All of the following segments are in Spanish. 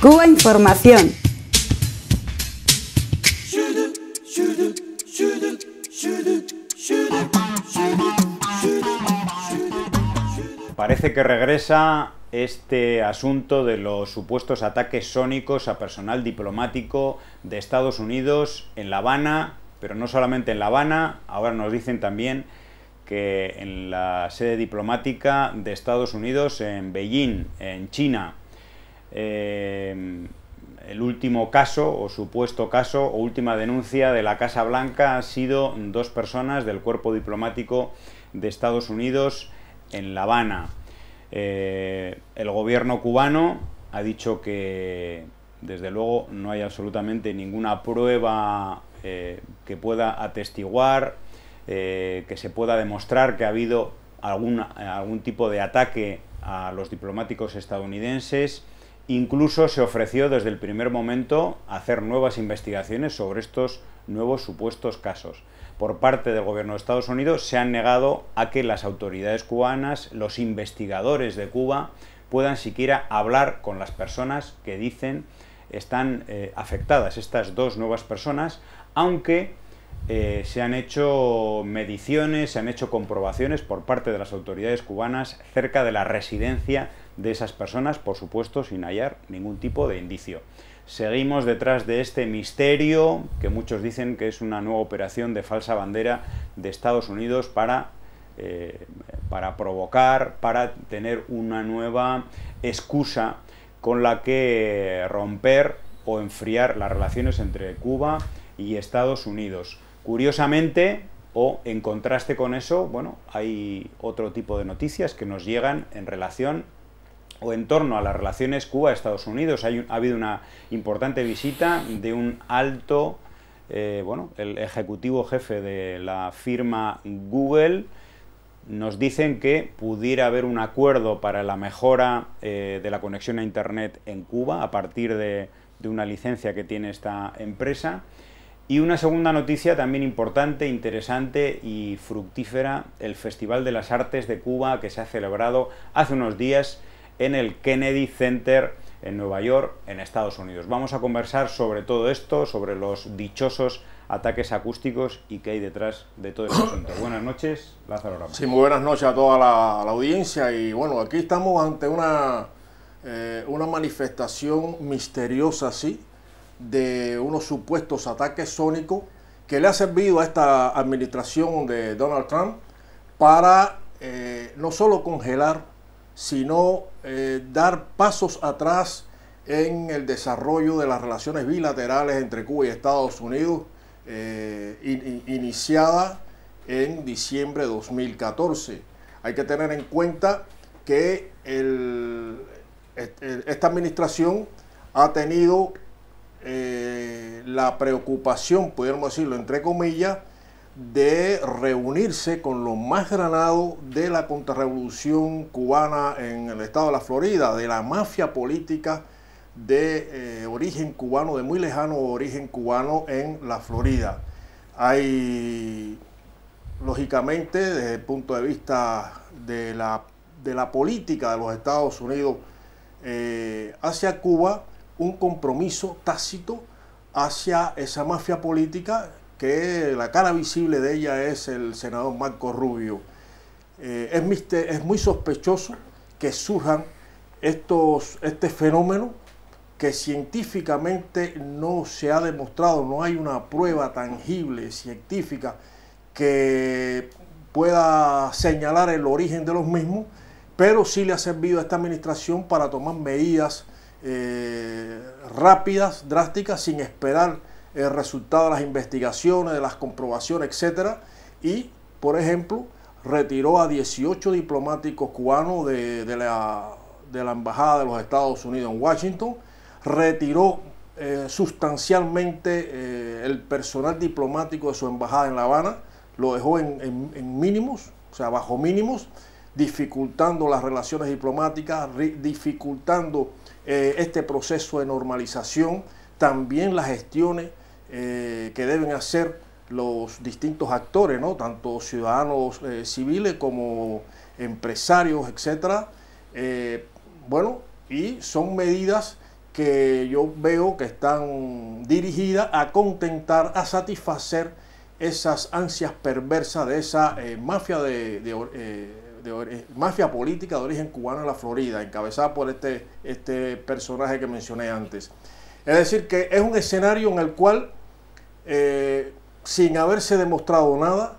Cuba Información. Parece que regresa este asunto de los supuestos ataques sónicos a personal diplomático de Estados Unidos en La Habana, pero no solamente en La Habana, ahora nos dicen también que en la sede diplomática de Estados Unidos en Beijing, en China. Eh, el último caso o supuesto caso o última denuncia de la Casa Blanca ha sido dos personas del cuerpo diplomático de Estados Unidos en La Habana. Eh, el gobierno cubano ha dicho que desde luego no hay absolutamente ninguna prueba eh, que pueda atestiguar, que se pueda demostrar que ha habido algún tipo de ataque a los diplomáticos estadounidenses. Incluso se ofreció desde el primer momento hacer nuevas investigaciones sobre estos nuevos supuestos casos. Por parte del gobierno de Estados Unidos se han negado a que las autoridades cubanas, los investigadores de Cuba, puedan siquiera hablar con las personas que dicen están eh, afectadas, estas dos nuevas personas, aunque eh, se han hecho mediciones, se han hecho comprobaciones por parte de las autoridades cubanas cerca de la residencia de esas personas, por supuesto sin hallar ningún tipo de indicio. Seguimos detrás de este misterio que muchos dicen que es una nueva operación de falsa bandera de Estados Unidos para eh, provocar, para tener una nueva excusa con la que romper o enfriar las relaciones entre Cuba y Estados Unidos. Curiosamente, o en contraste con eso, bueno, hay otro tipo de noticias que nos llegan en relación o en torno a las relaciones Cuba-Estados Unidos. ha habido una importante visita de un alto, eh, bueno, el ejecutivo jefe de la firma Google. Nos dicen que pudiera haber un acuerdo para la mejora eh, de la conexión a Internet en Cuba a partir de una licencia que tiene esta empresa. Y una segunda noticia también importante, interesante y fructífera, el Festival de las Artes de Cuba que se ha celebrado hace unos días en el Kennedy Center en Nueva York, en Estados Unidos. Vamos a conversar sobre todo esto, sobre los dichosos ataques acústicos y qué hay detrás de todo este asunto. Buenas noches, Lázaro Ramos. Sí, muy buenas noches a toda la, audiencia y bueno, aquí estamos ante una, eh, una manifestación misteriosa, sí, de unos supuestos ataques sónicos que le ha servido a esta administración de Donald Trump para eh, no solo congelar, sino eh, dar pasos atrás en el desarrollo de las relaciones bilaterales entre Cuba y Estados Unidos, eh, iniciada en diciembre de 2014. Hay que tener en cuenta que esta administración ha tenido eh, la preocupación, pudiéramos decirlo entre comillas, de reunirse con los más granados de la contrarrevolución cubana en el estado de la Florida, de la mafia política de eh, origen cubano, de muy lejano origen cubano en la Florida. Hay, lógicamente, desde el punto de vista de la, política de los Estados Unidos eh, hacia Cuba, un compromiso tácito hacia esa mafia política que la cara visible de ella es el senador Marco Rubio. Eh, es, es, muy sospechoso que surjan estos, este fenómeno que científicamente no se ha demostrado, no hay una prueba tangible, científica, que pueda señalar el origen de los mismos, pero sí le ha servido a esta administración para tomar medidas eh, rápidas, drásticas, sin esperar el resultado de las investigaciones, de las comprobaciones, etcétera Y, por ejemplo, retiró a 18 diplomáticos cubanos de, la, Embajada de los Estados Unidos en Washington, retiró eh, sustancialmente eh, el personal diplomático de su embajada en La Habana, lo dejó en mínimos, o sea, bajo mínimos, dificultando las relaciones diplomáticas, dificultando eh, este proceso de normalización, también las gestiones eh, que deben hacer los distintos actores, ¿no? tanto ciudadanos eh, civiles como empresarios, etcétera bueno, y son medidas que yo veo que están dirigidas a contentar, a satisfacer esas ansias perversas de esa mafia de, eh, mafia política de origen cubano en la Florida, encabezada por este, este personaje que mencioné antes. Es decir, que es un escenario en el cual, eh, sin haberse demostrado nada,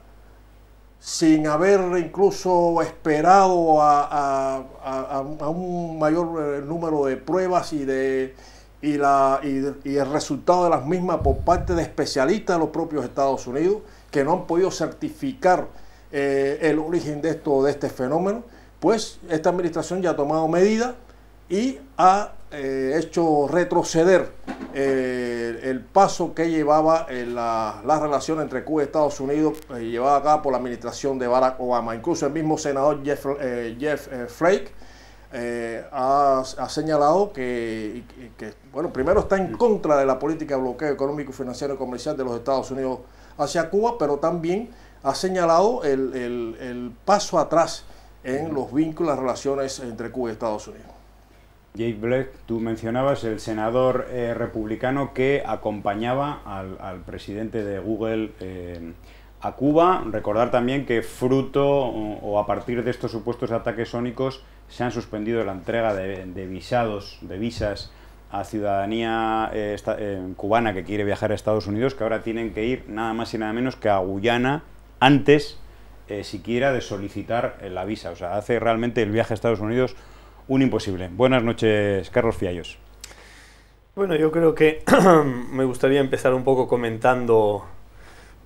sin haber incluso esperado a, un mayor eh, número de pruebas y de, la, y, el resultado de las mismas por parte de especialistas de los propios Estados Unidos, que no han podido certificar eh, el origen de, esto, este fenómeno, pues esta administración ya ha tomado medidas y ha eh, hecho retroceder eh, el paso que llevaba la, relación entre Cuba y Estados Unidos, llevada acá por la administración de Barack Obama. Incluso el mismo senador Jeff, Flake ha, señalado que, que, bueno, primero está en contra de la política de bloqueo económico, financiero y comercial de los Estados Unidos hacia Cuba, pero también ha señalado el, paso atrás en los vínculos, las relaciones entre Cuba y Estados Unidos. Jake Black, tú mencionabas el senador eh, republicano que acompañaba al, presidente de Google eh, a Cuba. Recordar también que fruto o, a partir de estos supuestos ataques sónicos se han suspendido la entrega de, visados, de visas a ciudadanía eh, cubana que quiere viajar a Estados Unidos, que ahora tienen que ir nada más y nada menos que a Guyana antes eh, siquiera de solicitar eh, la visa. O sea, hace realmente el viaje a Estados Unidos un imposible. Buenas noches, Carlos Fiallos. Bueno, yo creo que me gustaría empezar un poco comentando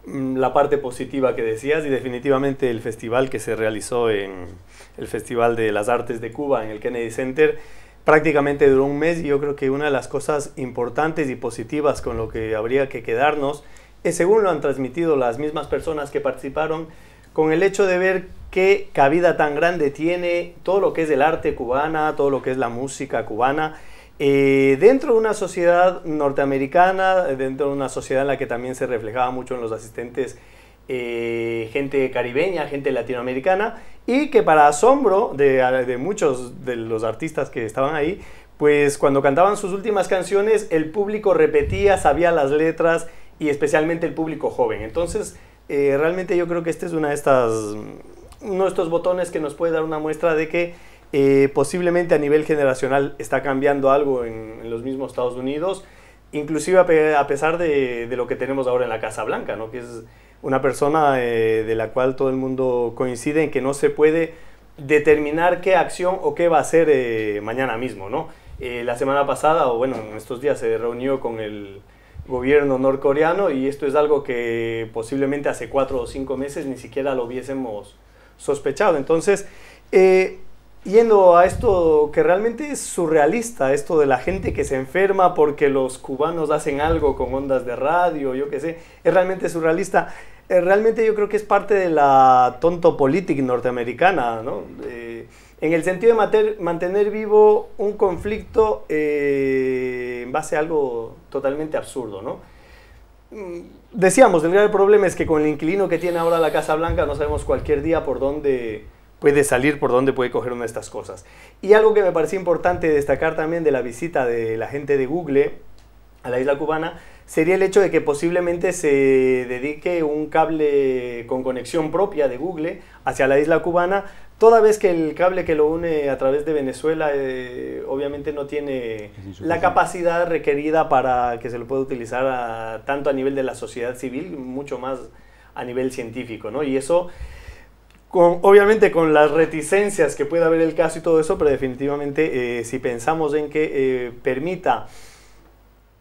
mm, la parte positiva que decías y definitivamente el festival que se realizó en el Festival de las Artes de Cuba en el Kennedy Center prácticamente duró un mes y yo creo que una de las cosas importantes y positivas con lo que habría que quedarnos según lo han transmitido las mismas personas que participaron, con el hecho de ver qué cabida tan grande tiene todo lo que es el arte cubana, todo lo que es la música cubana, eh, dentro de una sociedad norteamericana, dentro de una sociedad en la que también se reflejaba mucho en los asistentes eh, gente caribeña, gente latinoamericana, y que para asombro de muchos de los artistas que estaban ahí, pues cuando cantaban sus últimas canciones el público repetía, sabía las letras, y especialmente el público joven. Entonces, eh, realmente yo creo que este es una de estas, uno de estos botones que nos puede dar una muestra de que eh, posiblemente a nivel generacional está cambiando algo en, los mismos Estados Unidos, inclusive a, pesar de, lo que tenemos ahora en la Casa Blanca, ¿no? que es una persona eh, de la cual todo el mundo coincide en que no se puede determinar qué acción o qué va a hacer mañana mismo. ¿no? la semana pasada, o bueno, en estos días se reunió con el gobierno norcoreano y esto es algo que posiblemente hace cuatro o cinco meses ni siquiera lo hubiésemos sospechado. Entonces, eh, yendo a esto que realmente es surrealista, esto de la gente que se enferma porque los cubanos hacen algo con ondas de radio, yo qué sé, es realmente surrealista. Eh, realmente yo creo que es parte de la tonto política norteamericana, ¿no? Eh, en el sentido de mantener vivo un conflicto eh, en base a algo totalmente absurdo, ¿no? Mm, decíamos, el grave problema es que con el inquilino que tiene ahora la Casa Blanca no sabemos cualquier día por dónde puede salir, por dónde puede coger una de estas cosas. Y algo que me parecía importante destacar también de la visita de la gente de Google a la isla cubana sería el hecho de que posiblemente se dedique un cable con conexión propia de Google hacia la isla cubana Toda vez que el cable que lo une a través de Venezuela eh, obviamente no tiene la capacidad requerida para que se lo pueda utilizar tanto a nivel de la sociedad civil, mucho más a nivel científico, ¿no? Y eso, obviamente con las reticencias que pueda haber el caso y todo eso, pero definitivamente eh, si pensamos en que eh, permita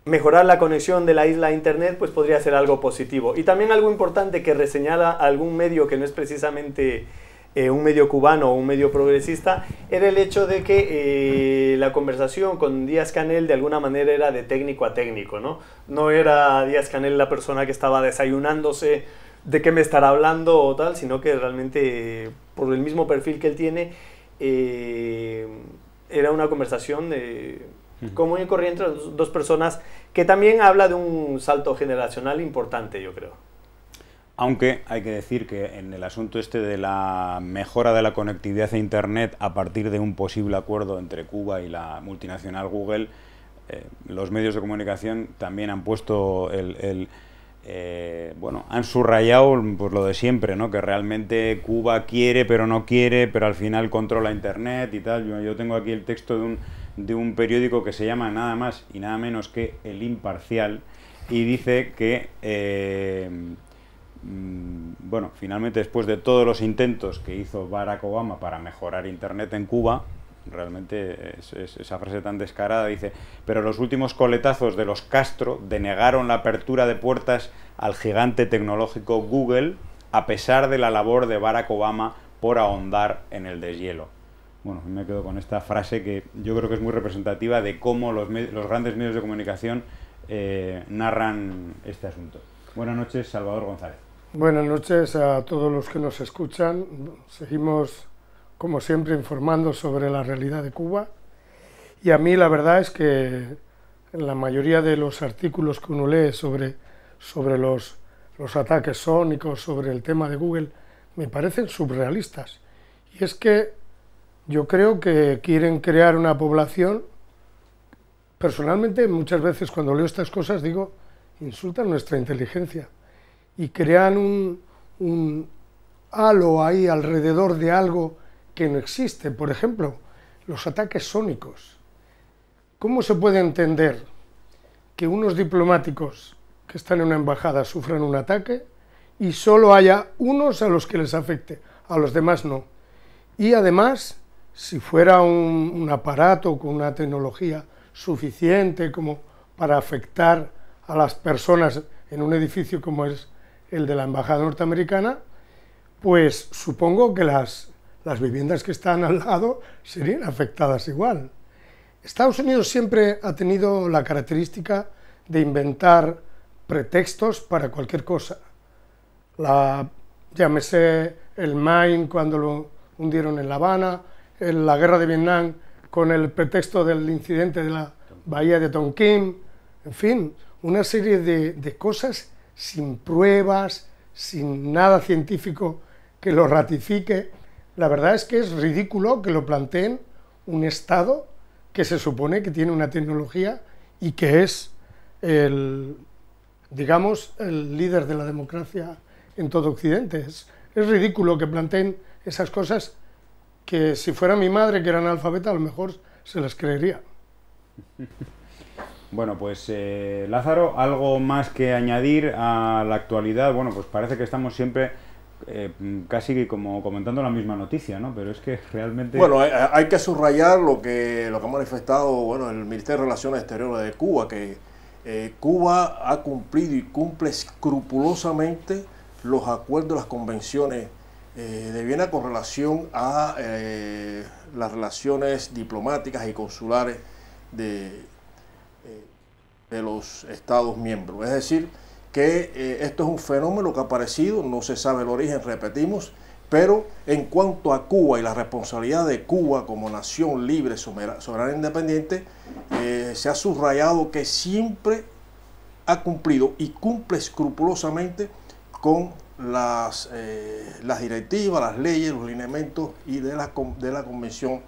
mejorar la conexión de la isla a Internet, pues podría ser algo positivo. Y también algo importante que reseñala algún medio que no es precisamente eh, un medio cubano o un medio progresista, era el hecho de que eh, la conversación con Díaz Canel de alguna manera era de técnico a técnico, ¿no? No era Díaz Canel la persona que estaba desayunándose de qué me estará hablando o tal, sino que realmente por el mismo perfil que él tiene, eh, era una conversación de común y corriente dos personas que también habla de un salto generacional importante, yo creo. Aunque hay que decir que en el asunto este de la mejora de la conectividad a Internet a partir de un posible acuerdo entre Cuba y la multinacional Google, eh, los medios de comunicación también han puesto el... Eh, bueno, han subrayado pues, lo de siempre, ¿no? que realmente Cuba quiere pero no quiere, pero al final controla Internet y tal. Yo, tengo aquí el texto de un, de un periódico que se llama nada más y nada menos que El Imparcial y dice que... Eh, Mm, bueno, finalmente después de todos los intentos que hizo Barack Obama para mejorar Internet en Cuba, realmente es, esa frase tan descarada dice, pero los últimos coletazos de los Castro denegaron la apertura de puertas al gigante tecnológico Google a pesar de la labor de Barack Obama por ahondar en el deshielo. Bueno, me quedo con esta frase que yo creo que es muy representativa de cómo los, grandes medios de comunicación eh, narran este asunto. Buenas noches, Salvador González. Buenas noches a todos los que nos escuchan. Seguimos, como siempre, informando sobre la realidad de Cuba. Y a mí la verdad es que la mayoría de los artículos que uno lee sobre, sobre los, los ataques sónicos, sobre el tema de Google, me parecen surrealistas. Y es que yo creo que quieren crear una población. Personalmente, muchas veces cuando leo estas cosas digo, insultan nuestra inteligencia y crean un, halo ahí alrededor de algo que no existe. Por ejemplo, los ataques sónicos. ¿Cómo se puede entender que unos diplomáticos que están en una embajada sufran un ataque y solo haya unos a los que les afecte, a los demás no? Y además, si fuera un, un aparato con una tecnología suficiente como para afectar a las personas en un edificio como es el de la Embajada norteamericana, pues supongo que las, las viviendas que están al lado serían afectadas igual. Estados Unidos siempre ha tenido la característica de inventar pretextos para cualquier cosa. La, llámese el Maine cuando lo hundieron en La Habana, en la guerra de Vietnam con el pretexto del incidente de la bahía de Tonkin, en fin, una serie de, de cosas sin pruebas, sin nada científico que lo ratifique. La verdad es que es ridículo que lo planteen un Estado que se supone que tiene una tecnología y que es el, digamos, el líder de la democracia en todo Occidente. Es, es ridículo que planteen esas cosas que si fuera mi madre que era analfabeta a lo mejor se las creería. Bueno, pues eh, Lázaro, algo más que añadir a la actualidad. Bueno, pues parece que estamos siempre eh, casi como comentando la misma noticia, ¿no? Pero es que realmente... Bueno, hay, que subrayar lo que, lo que ha manifestado bueno, el Ministerio de Relaciones Exteriores de Cuba, que eh, Cuba ha cumplido y cumple escrupulosamente los acuerdos, las convenciones de Viena con relación a las relaciones diplomáticas y consulares de, eh, de los Estados miembros. Es decir, que eh, esto es un fenómeno que ha aparecido, no se sabe el origen, repetimos, pero en cuanto a Cuba y la responsabilidad de Cuba como nación libre, soberana e independiente, eh, se ha subrayado que siempre ha cumplido y cumple escrupulosamente con las, las directivas, las leyes, los lineamientos y de la, de la Convención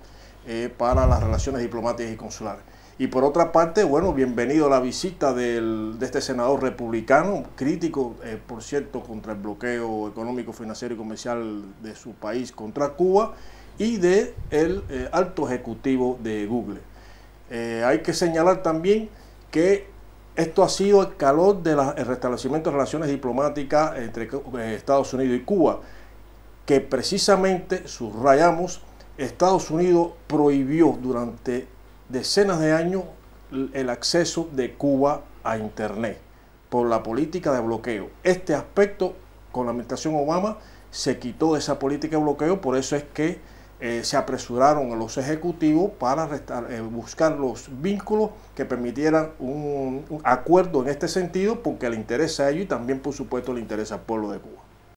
para las Relaciones Diplomáticas y Consulares. Y por otra parte, bueno, bienvenido a la visita de este senador republicano, crítico, eh, por cierto, contra el bloqueo económico, financiero y comercial de su país contra Cuba y del de eh, alto ejecutivo de Google. Eh, hay que señalar también que esto ha sido el calor del restablecimiento de relaciones diplomáticas entre Estados Unidos y Cuba, que precisamente subrayamos Estados Unidos prohibió durante decenas de años el acceso de Cuba a Internet por la política de bloqueo. Este aspecto con la administración Obama se quitó de esa política de bloqueo, por eso es que eh, se apresuraron a los ejecutivos para eh, buscar los vínculos que permitieran un acuerdo en este sentido, porque le interesa a ellos y también, por supuesto, le interesa al pueblo de Cuba.